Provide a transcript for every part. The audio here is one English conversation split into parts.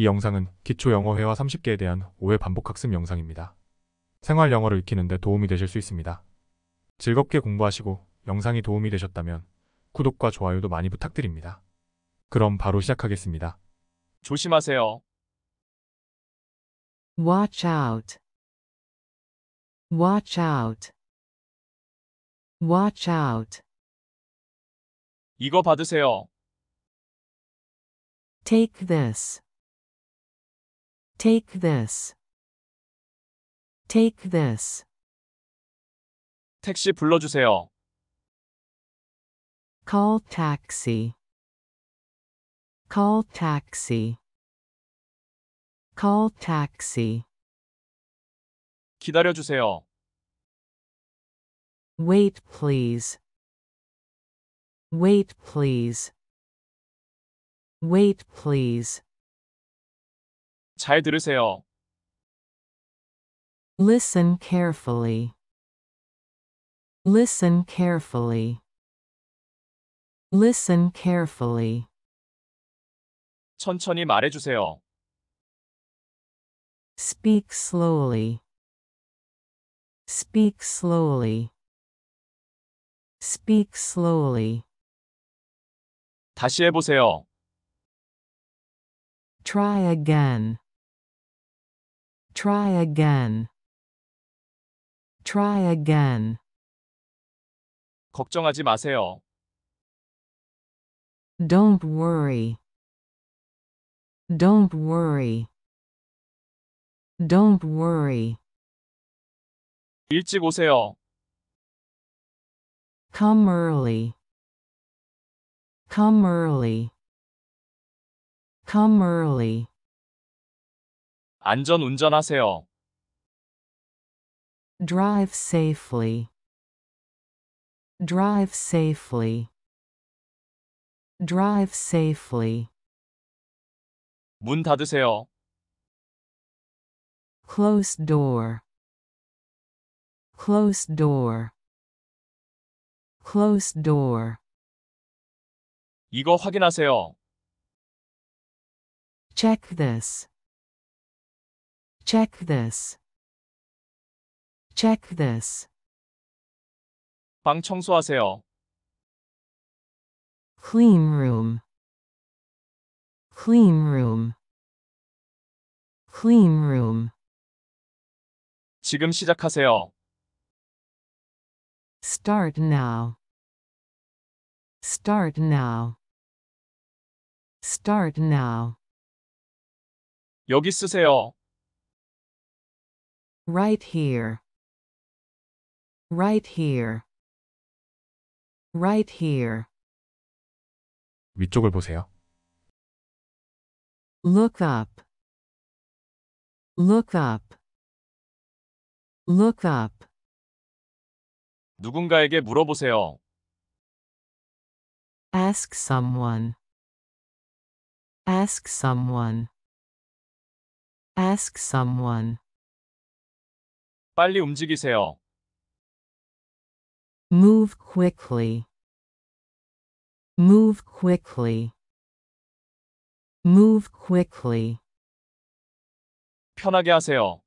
이 영상은 기초 영어 회화 30개에 대한 5회 반복 학습 영상입니다. 생활 영어를 익히는데 도움이 되실 수 있습니다. 즐겁게 공부하시고 영상이 도움이 되셨다면 구독과 좋아요도 많이 부탁드립니다. 그럼 바로 시작하겠습니다. 조심하세요. Watch out. Watch out. Watch out. 이거 받으세요. Take this. Take this. Take this. 택시 불러주세요. Call taxi. Call taxi. Call taxi. 기다려주세요. Wait please. Wait please. Wait please. 잘 들으세요. Listen carefully. Listen carefully. Listen carefully. 천천히 말해주세요. Speak slowly. Speak slowly. Speak slowly. 다시 해보세요. Try again. Try again. Try again. 걱정하지 마세요. Don't worry. Don't worry. Don't worry. 일찍 오세요. Come early. Come early. Come early. 안전 운전하세요. Drive safely. Drive safely. Drive safely. 문 닫으세요. Close door. Close door. Close door. 이거 확인하세요. Check this. Check this. Check this. 방 청소하세요. Clean room. Clean room. Clean room. 지금 시작하세요. Start now. Start now. Start now. 여기 쓰세요. Right here. Right here. Right here. 위쪽을 보세요. Look up. Look up. Look up. 누군가에게 물어보세요. Ask someone. Ask someone. Ask someone. 빨리 움직이세요. Move quickly. Move quickly. Move quickly. 편하게 하세요.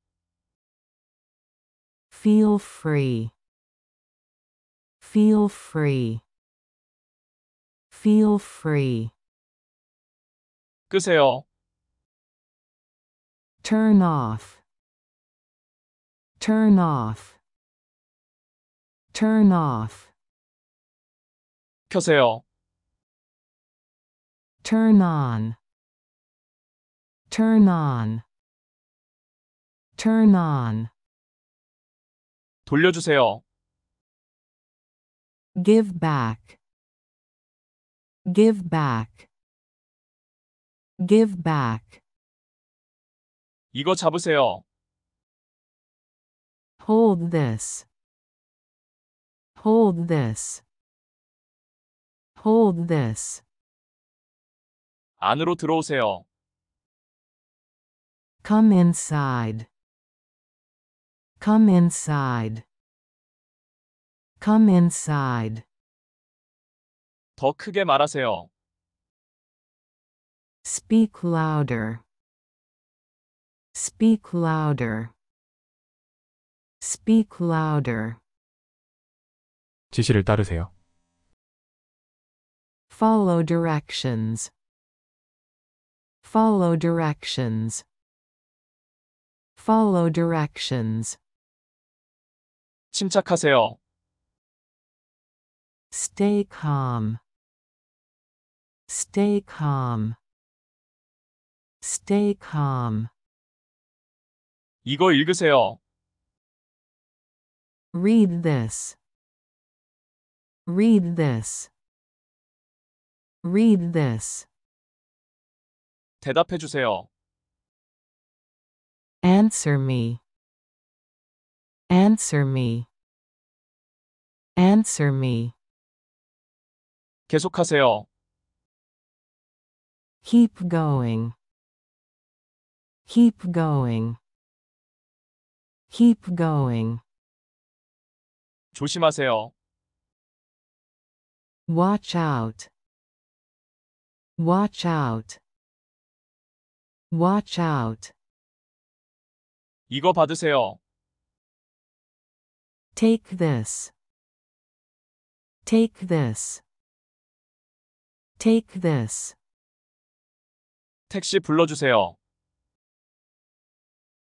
Feel free. Feel free. Feel free. 끄세요. Turn off. turn off turn off 켜세요. turn on turn on turn on 돌려주세요. give back give back give back 이거 잡으세요. Hold this. Hold this. Hold this. 안으로 들어오세요. Come inside. Come inside. Come inside. 더 크게 말하세요. Speak louder. Speak louder. Speak louder. 지시를 따르세요. Follow directions. Follow directions. Follow directions. 침착하세요. Stay calm. Stay calm. Stay calm. 이거 읽으세요. Read this. Read this. Read this. 대답해 주세요. Answer me. Answer me. Answer me. 계속하세요. Keep going. Keep going. Keep going. 조심하세요. Watch out. Watch out. Watch out. 이거 받으세요. Take this. Take this. Take this. 택시 불러주세요.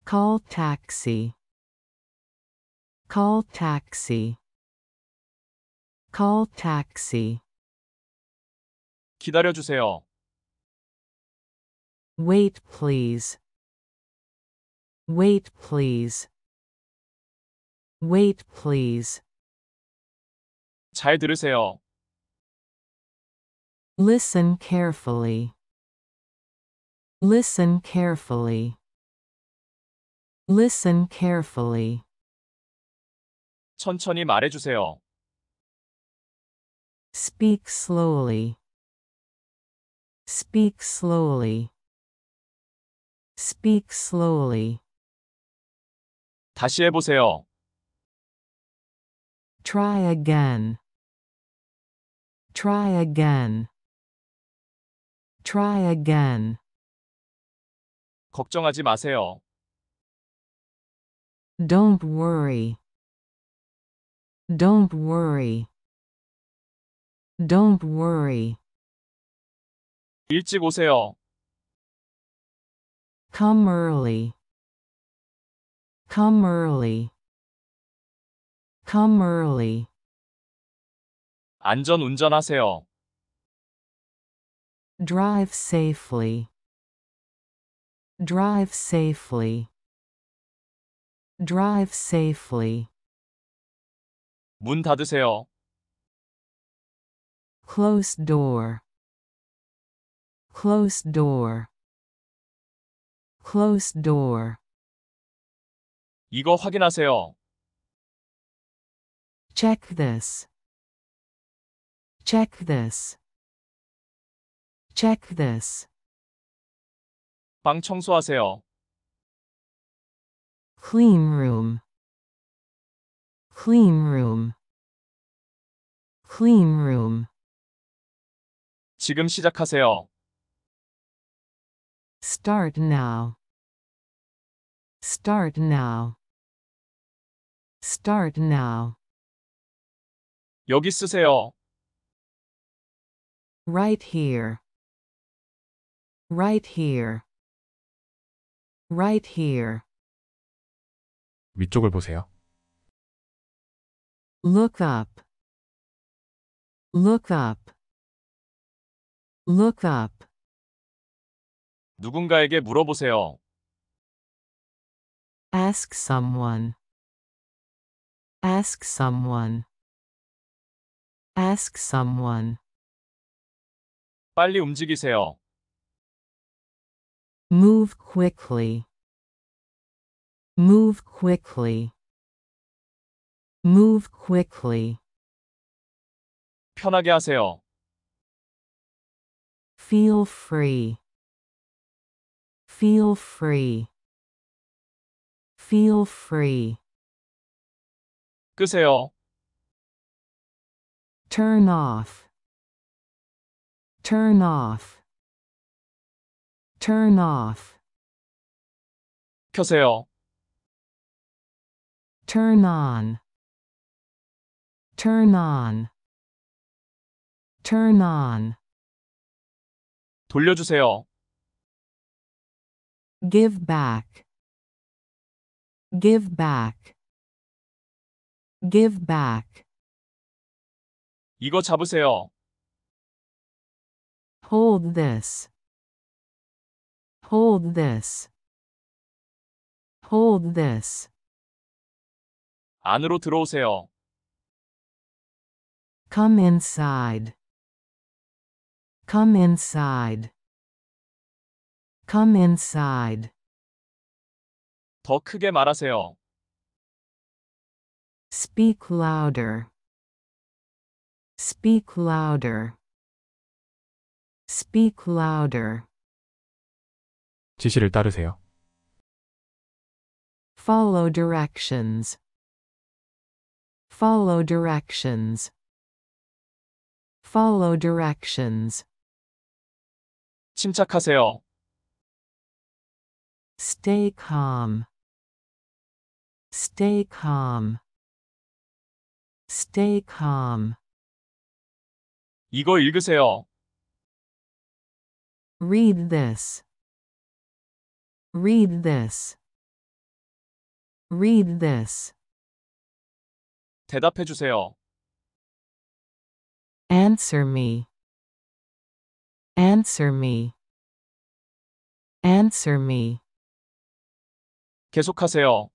Call taxi. Call taxi. Call taxi. 기다려 Wait please. Wait please. Wait please. 잘 들으세요. Listen carefully. Listen carefully. Listen carefully. 천천히 말해주세요. Speak slowly. Speak slowly. Speak slowly. 다시 해보세요. Try again. Try again. Try again. 걱정하지 마세요. Don't worry. Don't worry. Don't worry. 일찍 오세요. Come early. Come early. Come early. 안전 운전하세요. Drive safely. Drive safely. Drive safely. 문 닫으세요. close door close door close door 이거 확인하세요. check this check this check this 방 청소하세요. clean room clean room clean room 지금 시작하세요. start now start now start now 여기 쓰세요. right here right here right here 위쪽을 보세요. Look up. Look up. Look up. 누군가에게 물어보세요. Ask someone. Ask someone. Ask someone. 빨리 움직이세요. Move quickly. Move quickly. Move quickly. 편하게 하세요. Feel free. Feel free. Feel free. 끄세요. Turn off. Turn off. Turn off. 켜세요. Turn on turn on turn on 돌려주세요. give back give back give back 이거 잡으세요. hold this hold this hold this 안으로 들어오세요. Come inside. Come inside. Come inside. 더 크게 말하세요. Speak louder. Speak louder. Speak louder. 지시를 따르세요. Follow directions. Follow directions. Follow directions. 침착하세요. Stay calm. Stay calm. Stay calm. 이거 읽으세요. Read this. Read this. Read this. 대답해 주세요. Answer me. Answer me. Answer me. 계속하세요.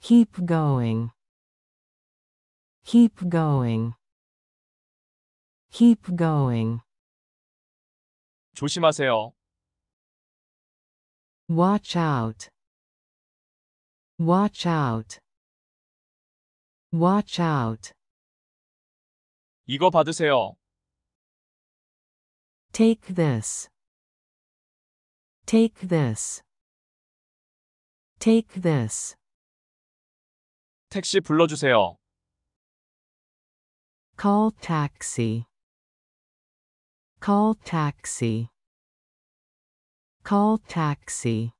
Keep going. Keep going. Keep going. 조심하세요. Watch out. Watch out. Watch out. 이거 받으세요. Take this. Take this. Take this. 택시 불러주세요. Call taxi. Call taxi. Call taxi.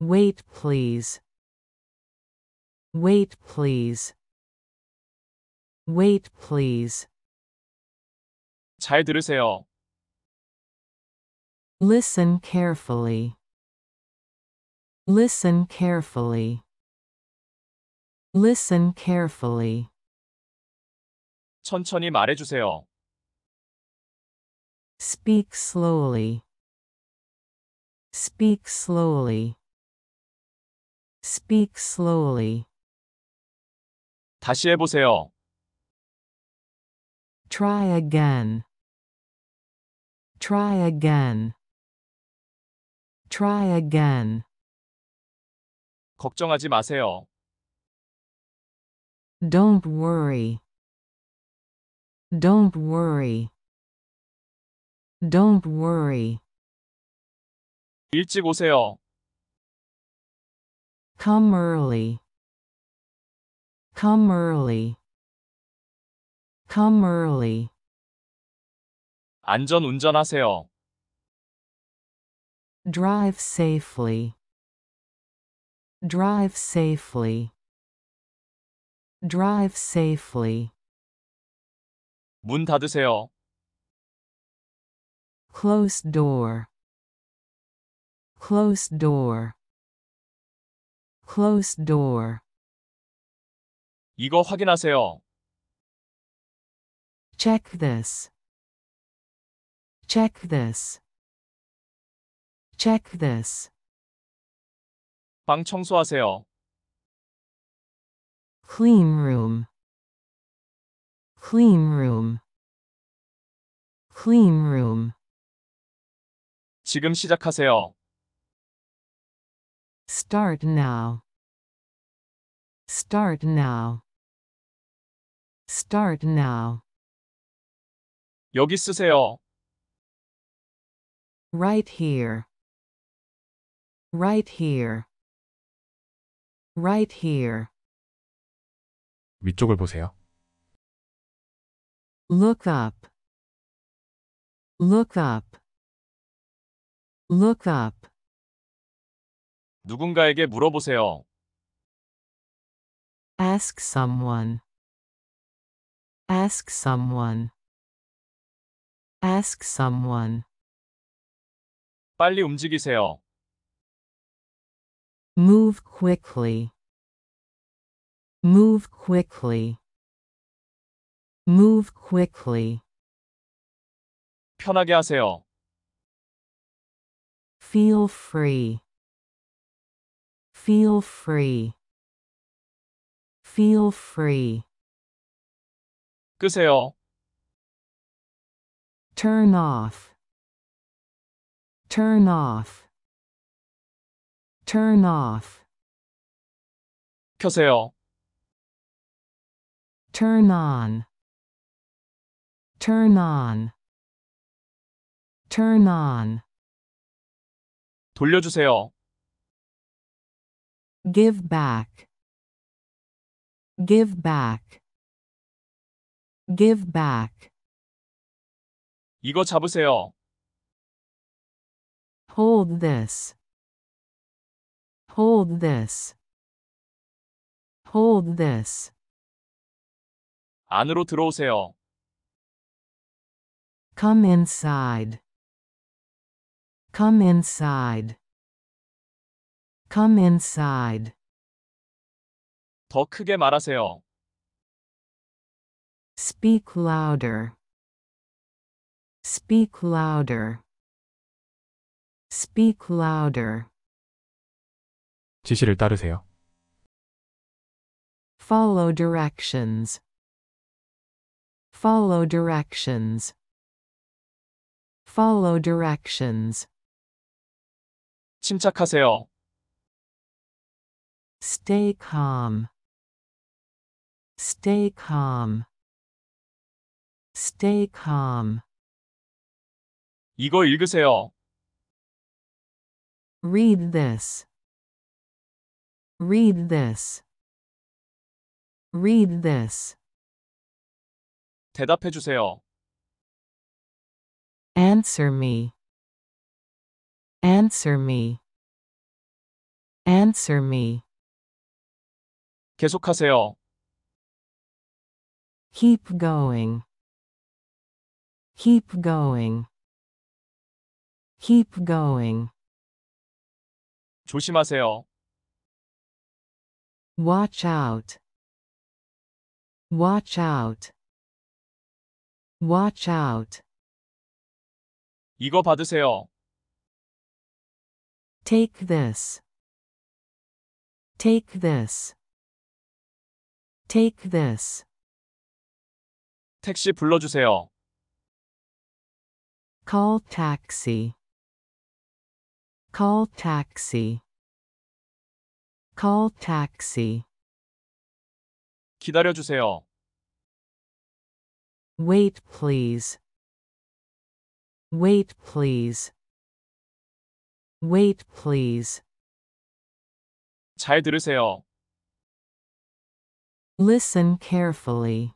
Wait please. Wait please. Wait please. 잘 들으세요. Listen carefully. Listen carefully. Listen carefully. 천천히 말해주세요. Speak slowly. Speak slowly. Speak slowly. 다시 해보세요. Try again. Try again. Try again. 걱정하지 마세요. Don't worry. Don't worry. Don't worry. 일찍 오세요. Come early. Come early. Come early. 안전 운전하세요. Drive safely. Drive safely. Drive safely. 문 닫으세요. Close door. Close door. Close door. 이거 확인하세요. Check this. Check this. Check this. 방 청소하세요. Clean room. Clean room. Clean room. 지금 시작하세요. Start now. Start now. Start now. 여기 쓰세요. Right here. Right here. Right here. 위쪽을 보세요. Look up. Look up. Look up. 누군가에게 물어보세요. Ask someone. Ask someone. Ask someone. 빨리 움직이세요. Move quickly. Move quickly. Move quickly. 편하게 하세요. Feel free. Feel free. Feel free. 끄세요. turn off turn off turn off 켜세요. turn on turn on turn on 돌려주세요. give back give back Give back. 이거 잡으세요. Hold this. Hold this. Hold this. 안으로 들어오세요. Come inside. Come inside. Come inside. 더 크게 말하세요. Speak louder. Speak louder. Speak louder. 지시를 따르세요. Follow directions. Follow directions. Follow directions. 침착하세요. Stay calm. Stay calm. Stay calm. 이거 읽으세요. Read this. Read this. Read this. 대답해 주세요. Answer me. Answer me. Answer me. 계속하세요. Keep going. Keep going. Keep going. 조심하세요. Watch out. Watch out. Watch out. 이거 받으세요. Take this. Take this. Take this. 택시 불러주세요. Call taxi. Call taxi. Call taxi. 기다려 주세요. Wait please. Wait please. Wait please. 잘 들으세요. Listen carefully.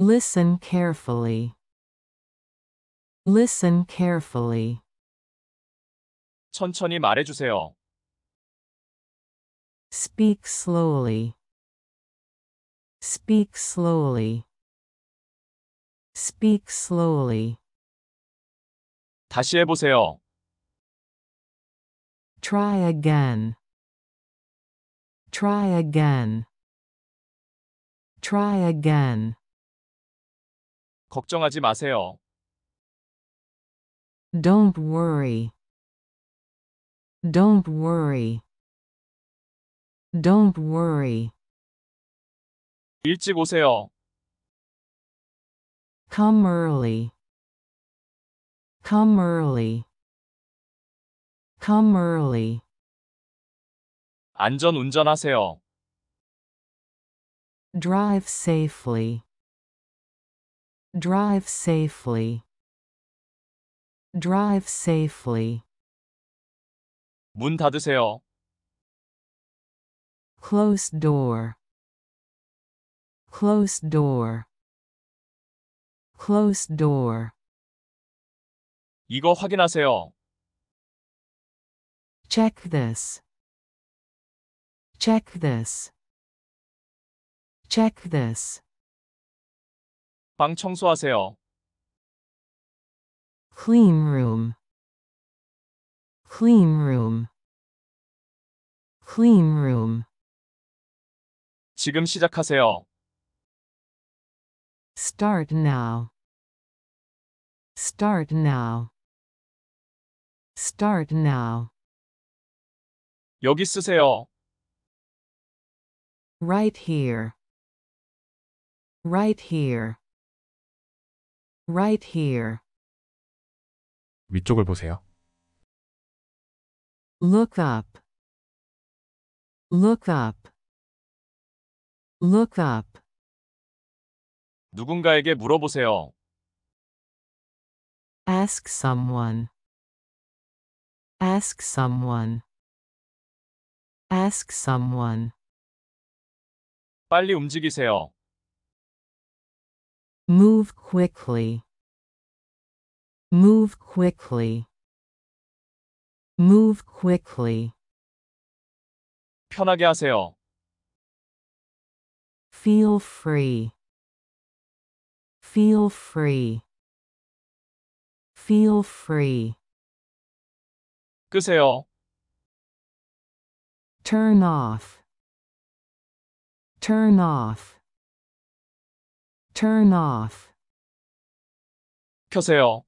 Listen carefully. Listen carefully. 천천히 말해주세요. Speak slowly. Speak slowly. Speak slowly. 다시 해보세요. Try again. Try again. Try again. 걱정하지 마세요. Don't worry. Don't worry. Don't worry. 일찍 오세요. Come early. Come early. Come early. 안전 운전하세요. Drive safely. Drive safely. Drive safely. 문 닫으세요. Close door. Close door. Close door. 이거 확인하세요. Check this. Check this. Check this. 방 청소하세요 clean room clean room clean room 지금 시작하세요. start now start now start now 여기 쓰세요. right here right here right here 위쪽을 보세요. look up look up look up 누군가에게 물어보세요. ask someone ask someone ask someone 빨리 움직이세요. move quickly Move quickly. Move quickly. 편하게 하세요. Feel free. Feel free. Feel free. 끄세요. Turn off. Turn off. Turn off. 켜세요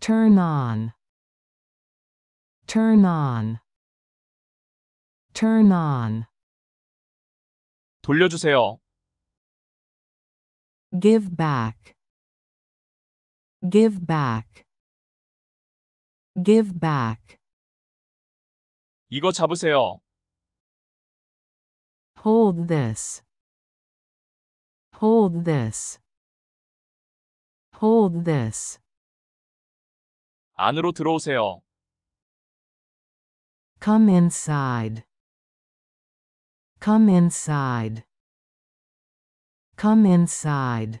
turn on turn on turn on 돌려주세요. give back give back give back 이거 잡으세요. hold this hold this hold this 안으로 들어오세요. Come inside. Come inside. Come inside.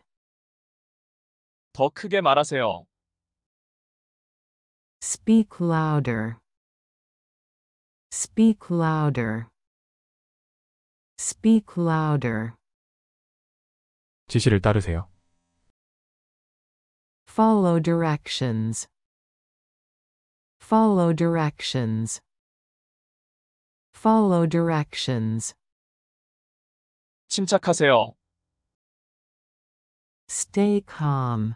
더 크게 말하세요. Speak louder. Speak louder. Speak louder. 지시를 따르세요. Follow directions. Follow directions. Follow directions. 침착하세요. Stay calm.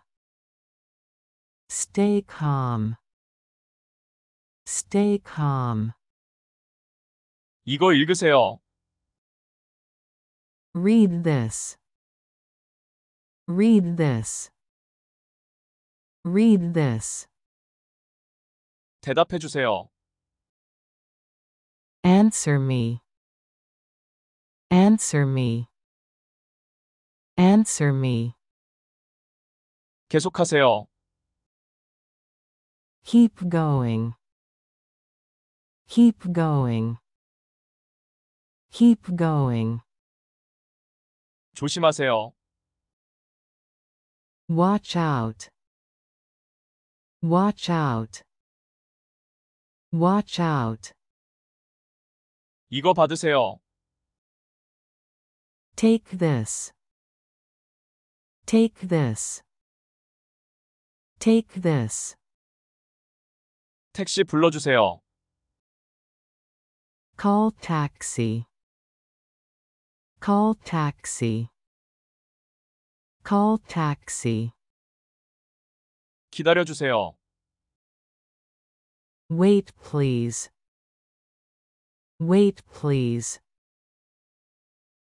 Stay calm. Stay calm. 이거 읽으세요. Read this. Read this. Read this. 대답해 주세요. Answer me. Answer me. Answer me. 계속하세요. Keep going. Keep going. Keep going. 조심하세요. Watch out. Watch out. Watch out. 이거 받으세요. Take this. Take this. Take this. 택시 불러주세요. Call taxi. Call taxi. Call taxi. 기다려주세요. Wait please. Wait please.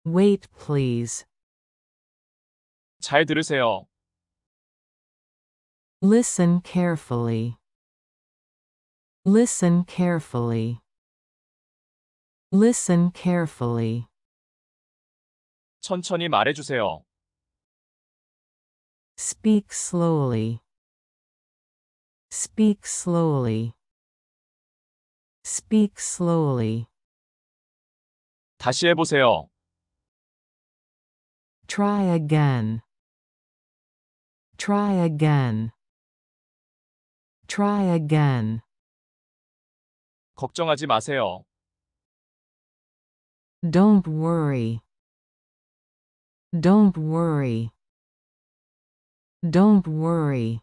Wait please. 잘 들으세요. Listen carefully. Listen carefully. Listen carefully. 천천히 말해주세요. Speak slowly. Speak slowly. Speak slowly. 다시 해보세요. Try again. Try again. Try again. 걱정하지 마세요. Don't worry. Don't worry. Don't worry.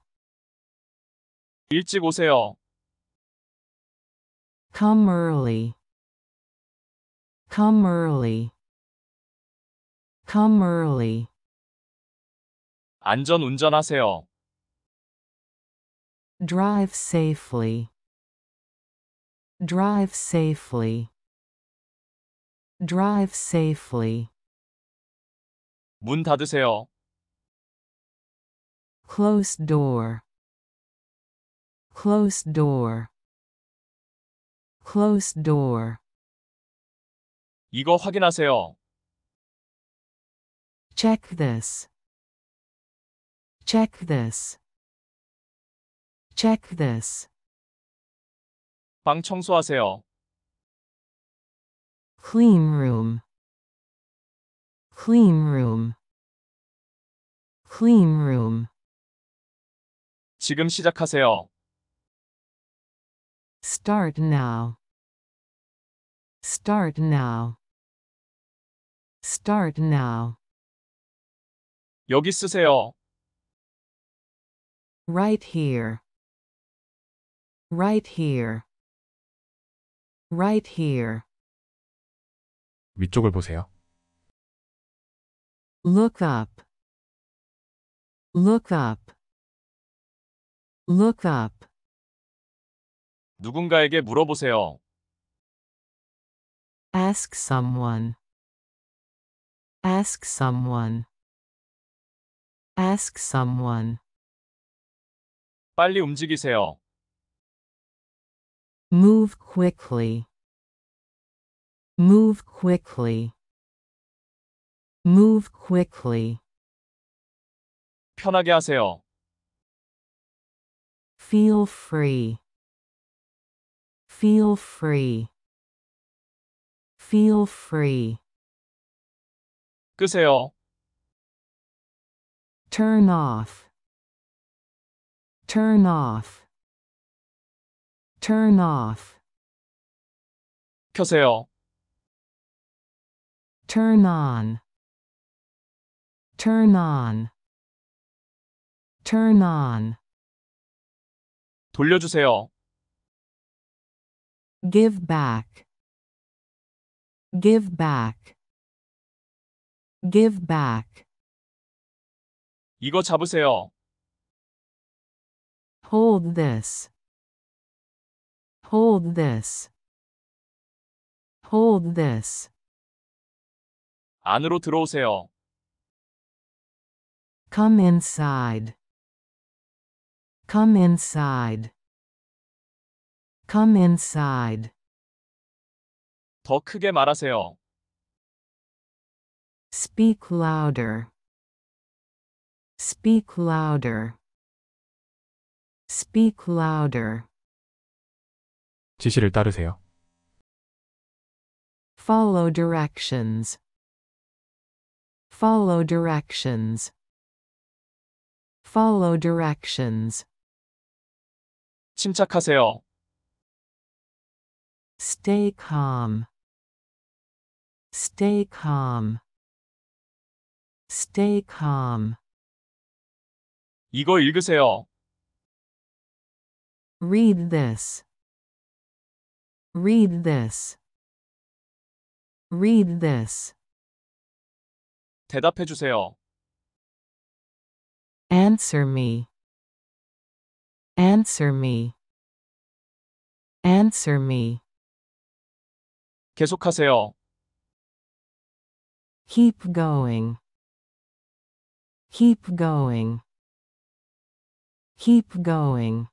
일찍 오세요. Come early. Come early. Come early. 안전 운전하세요. Drive safely. Drive safely. Drive safely. 문 닫으세요. Close door. Close door. Close door. 이거 확인하세요. Check this. Check this. Check this. 방 청소하세요. Clean room. Clean room. Clean room. 지금 시작하세요. Start now. Start now. Start now. 여기 쓰세요. Right here. Right here. Right here. 위쪽을 보세요. Look up. Look up. Look up. 누군가에게 물어보세요. Ask someone. Ask someone. Ask someone. 빨리 움직이세요. Move quickly. Move quickly. Move quickly. 편하게 하세요. Feel free. Feel free. Feel free. 끄세요. Turn off. Turn off. Turn off. 켜세요. Turn on. Turn on. Turn on. 돌려주세요. Give back. Give back. Give back. 이거 잡으세요. Hold this. Hold this. Hold this. 안으로 들어오세요. Come inside. Come inside. Come inside. 더 크게 말하세요. Speak louder. Speak louder. Speak louder. 지시를 따르세요. Follow directions. Follow directions. Follow directions. 침착하세요. Stay calm. Stay calm. Stay calm. 이거 읽으세요. Read this. Read this. Read this. 대답해 주세요. Answer me. Answer me. Answer me. 계속하세요. Keep going. Keep going. Keep going.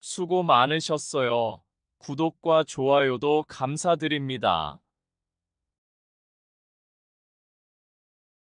수고 많으셨어요. 구독과 좋아요도 감사드립니다.